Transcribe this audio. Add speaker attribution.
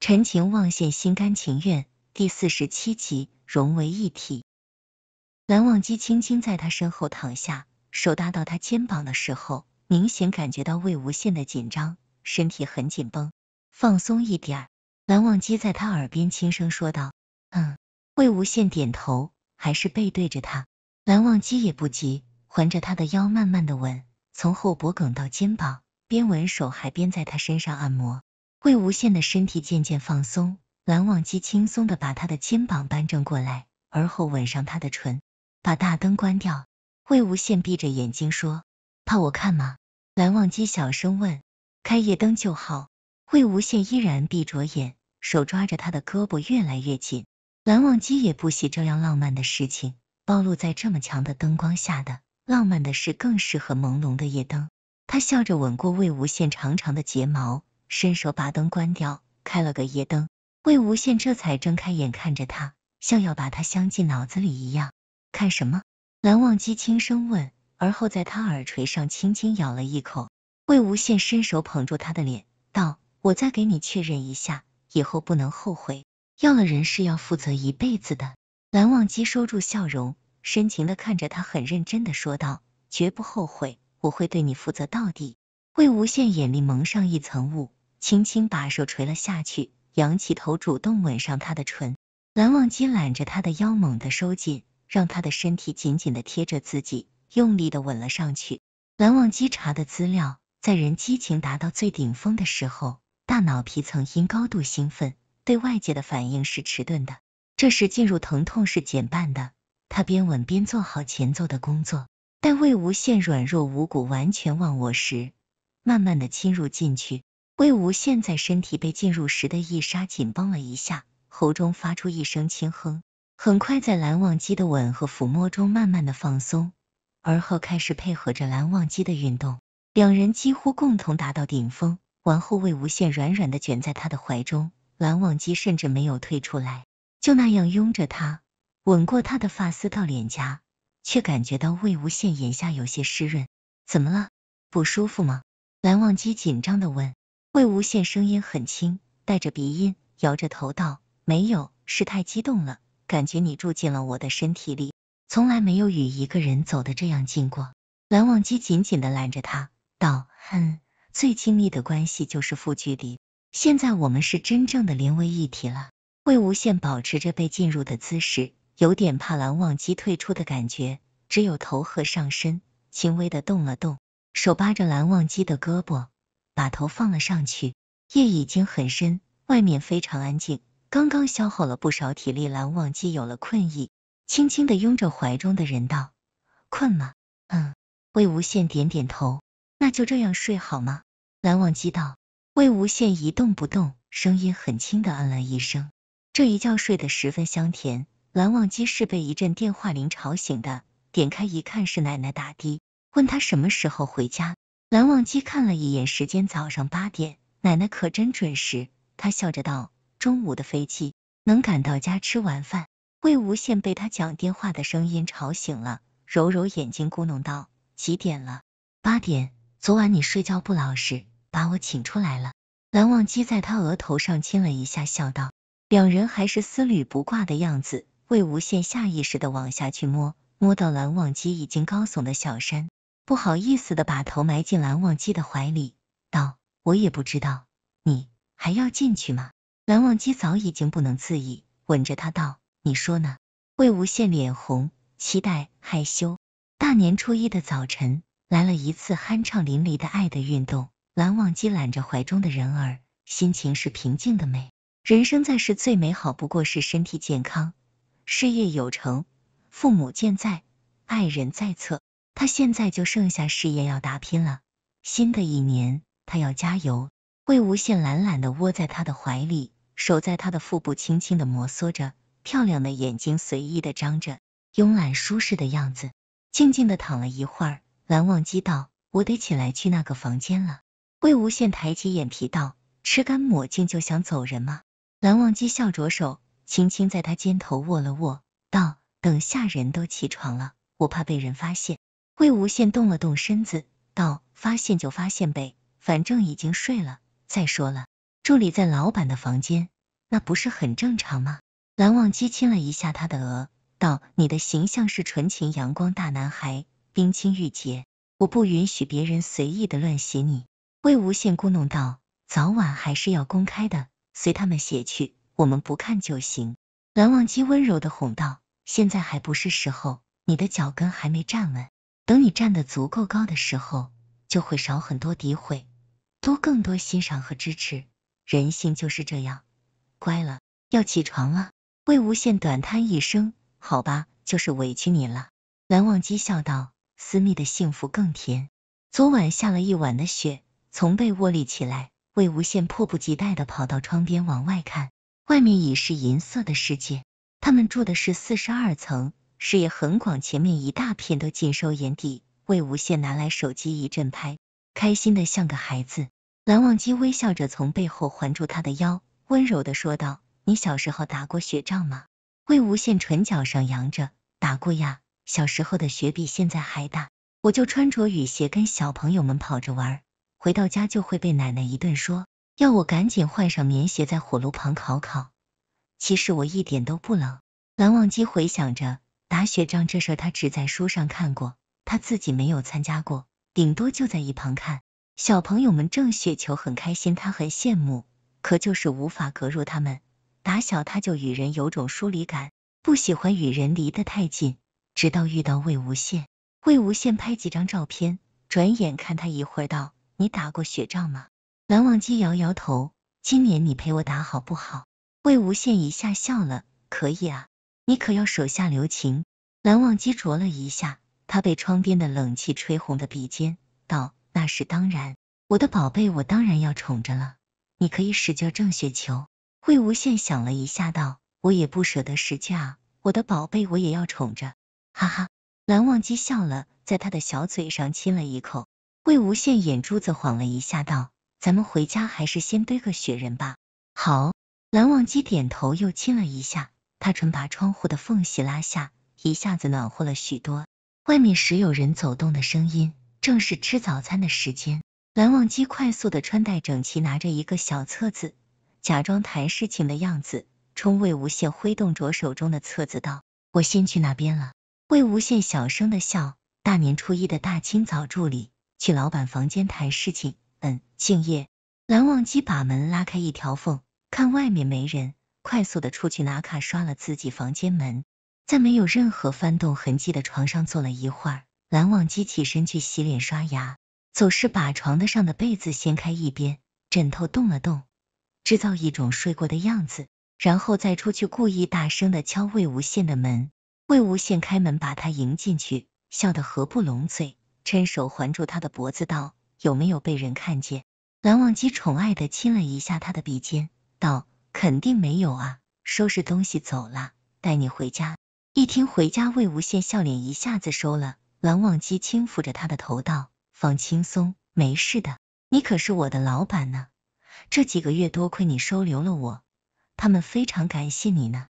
Speaker 1: 《陈情望现心甘情愿第四十七集，融为一体。蓝忘机轻轻在他身后躺下，手搭到他肩膀的时候，明显感觉到魏无羡的紧张，身体很紧绷。放松一点，蓝忘机在他耳边轻声说道：“嗯。”魏无羡点头，还是背对着他。蓝忘机也不急，环着他的腰，慢慢的吻，从后脖梗到肩膀，边吻手还边在他身上按摩。魏无羡的身体渐渐放松，蓝忘机轻松的把他的肩膀扳正过来，而后吻上他的唇，把大灯关掉。魏无羡闭着眼睛说：“怕我看吗？”蓝忘机小声问：“开夜灯就好。”魏无羡依然闭着眼，手抓着他的胳膊越来越紧。蓝忘机也不喜这样浪漫的事情，暴露在这么强的灯光下的浪漫的事更适合朦胧的夜灯。他笑着吻过魏无羡长长的睫毛。伸手把灯关掉，开了个夜灯。魏无羡这才睁开眼，看着他，像要把他镶进脑子里一样。看什么？蓝忘机轻声问，而后在他耳垂上轻轻咬了一口。魏无羡伸手捧住他的脸，道：“我再给你确认一下，以后不能后悔。要了人是要负责一辈子的。”蓝忘机收住笑容，深情的看着他，很认真的说道：“绝不后悔，我会对你负责到底。”魏无羡眼里蒙上一层雾。轻轻把手垂了下去，仰起头主动吻上他的唇。蓝忘机揽着他的腰，猛地收紧，让他的身体紧紧的贴着自己，用力的吻了上去。蓝忘机查的资料，在人激情达到最顶峰的时候，大脑皮层因高度兴奋，对外界的反应是迟钝的，这时进入疼痛是减半的。他边吻边做好前奏的工作，待魏无羡软弱无骨、完全忘我时，慢慢的侵入进去。魏无羡在身体被进入时的一沙紧绷了一下，喉中发出一声轻哼。很快，在蓝忘机的吻和抚摸中，慢慢的放松，而后开始配合着蓝忘机的运动。两人几乎共同达到顶峰，完后魏无羡软软的卷在他的怀中，蓝忘机甚至没有退出来，就那样拥着他，吻过他的发丝到脸颊，却感觉到魏无羡眼下有些湿润。怎么了？不舒服吗？蓝忘机紧张的问。魏无羡声音很轻，带着鼻音，摇着头道：“没有，是太激动了，感觉你住进了我的身体里，从来没有与一个人走的这样近过。”蓝忘机紧紧的揽着他，道：“嗯，最亲密的关系就是负距离，现在我们是真正的连为一体了。”魏无羡保持着被进入的姿势，有点怕蓝忘机退出的感觉，只有头和上身轻微的动了动，手扒着蓝忘机的胳膊。把头放了上去，夜已经很深，外面非常安静。刚刚消耗了不少体力，蓝忘机有了困意，轻轻的拥着怀中的人道：“困吗？”嗯，魏无羡点点头。那就这样睡好吗？蓝忘机道。魏无羡一动不动，声音很轻的嗯了一声。这一觉睡得十分香甜。蓝忘机是被一阵电话铃吵醒的，点开一看是奶奶打的，问他什么时候回家。蓝忘机看了一眼时间，早上八点，奶奶可真准时。他笑着道：“中午的飞机能赶到家吃晚饭。”魏无羡被他讲电话的声音吵醒了，揉揉眼睛，咕哝道：“几点了？”“八点。”昨晚你睡觉不老实，把我请出来了。蓝忘机在他额头上亲了一下，笑道：“两人还是丝履不挂的样子。”魏无羡下意识的往下去摸，摸到蓝忘机已经高耸的小山。不好意思的把头埋进蓝忘机的怀里，道：“我也不知道，你还要进去吗？”蓝忘机早已经不能自已，吻着他道：“你说呢？”魏无羡脸红，期待，害羞。大年初一的早晨，来了一次酣畅淋漓的爱的运动。蓝忘机揽着怀中的人儿，心情是平静的美。人生在世最美好，不过是身体健康，事业有成，父母健在，爱人在侧。他现在就剩下事业要打拼了。新的一年，他要加油。魏无羡懒懒的窝在他的怀里，手在他的腹部轻轻的摩挲着，漂亮的眼睛随意的张着，慵懒舒适的样子，静静的躺了一会儿。蓝忘机道：“我得起来去那个房间了。”魏无羡抬起眼皮道：“吃干抹净就想走人吗？”蓝忘机笑着手轻轻在他肩头握了握，道：“等下人都起床了，我怕被人发现。”魏无羡动了动身子，道：“发现就发现呗，反正已经睡了。再说了，助理在老板的房间，那不是很正常吗？”蓝忘机亲了一下他的额，道：“你的形象是纯情阳光大男孩，冰清玉洁，我不允许别人随意的乱写你。”魏无羡咕哝道：“早晚还是要公开的，随他们写去，我们不看就行。”蓝忘机温柔的哄道：“现在还不是时候，你的脚跟还没站稳。”等你站得足够高的时候，就会少很多诋毁，多更多欣赏和支持。人性就是这样。乖了，要起床了。魏无羡短叹一声，好吧，就是委屈你了。蓝忘机笑道，私密的幸福更甜。昨晚下了一晚的雪，从被窝里起来，魏无羡迫不及待的跑到窗边往外看，外面已是银色的世界。他们住的是四十二层。视野很广，前面一大片都尽收眼底。魏无羡拿来手机一阵拍，开心的像个孩子。蓝忘机微笑着从背后环住他的腰，温柔的说道：“你小时候打过雪仗吗？”魏无羡唇角上扬着：“打过呀，小时候的雪比现在还大，我就穿着雨鞋跟小朋友们跑着玩，回到家就会被奶奶一顿说，要我赶紧换上棉鞋在火炉旁烤烤。其实我一点都不冷。”蓝忘机回想着。打雪仗这事他只在书上看过，他自己没有参加过，顶多就在一旁看。小朋友们正雪球很开心，他很羡慕，可就是无法隔入他们。打小他就与人有种疏离感，不喜欢与人离得太近。直到遇到魏无羡，魏无羡拍几张照片，转眼看他一会儿道：“你打过雪仗吗？”蓝忘机摇摇头：“今年你陪我打好不好？”魏无羡一下笑了：“可以啊。”你可要手下留情。蓝忘机啄了一下他被窗边的冷气吹红的鼻尖，道：“那是当然，我的宝贝，我当然要宠着了。你可以使劲挣雪球。”魏无羡想了一下，道：“我也不舍得使劲啊，我的宝贝，我也要宠着。”哈哈，蓝忘机笑了，在他的小嘴上亲了一口。魏无羡眼珠子晃了一下，道：“咱们回家还是先堆个雪人吧。”好，蓝忘机点头，又亲了一下。他唇把窗户的缝隙拉下，一下子暖和了许多。外面时有人走动的声音，正是吃早餐的时间。蓝忘机快速的穿戴整齐，拿着一个小册子，假装谈事情的样子，冲魏无羡挥动着手中的册子道：“我先去那边了。”魏无羡小声的笑：“大年初一的大清早，助理去老板房间谈事情，嗯，敬业。”蓝忘机把门拉开一条缝，看外面没人。快速的出去拿卡，刷了自己房间门，在没有任何翻动痕迹的床上坐了一会儿，蓝忘机起身去洗脸刷牙，总是把床的上的被子掀开一边，枕头动了动，制造一种睡过的样子，然后再出去故意大声的敲魏无羡的门。魏无羡开门把他迎进去，笑得合不拢嘴，伸手环住他的脖子道：“有没有被人看见？”蓝忘机宠爱的亲了一下他的鼻尖，道。肯定没有啊！收拾东西走了，带你回家。一听回家，魏无羡笑脸一下子收了。蓝忘机轻抚着他的头道：“放轻松，没事的。你可是我的老板呢。这几个月多亏你收留了我，他们非常感谢你呢。”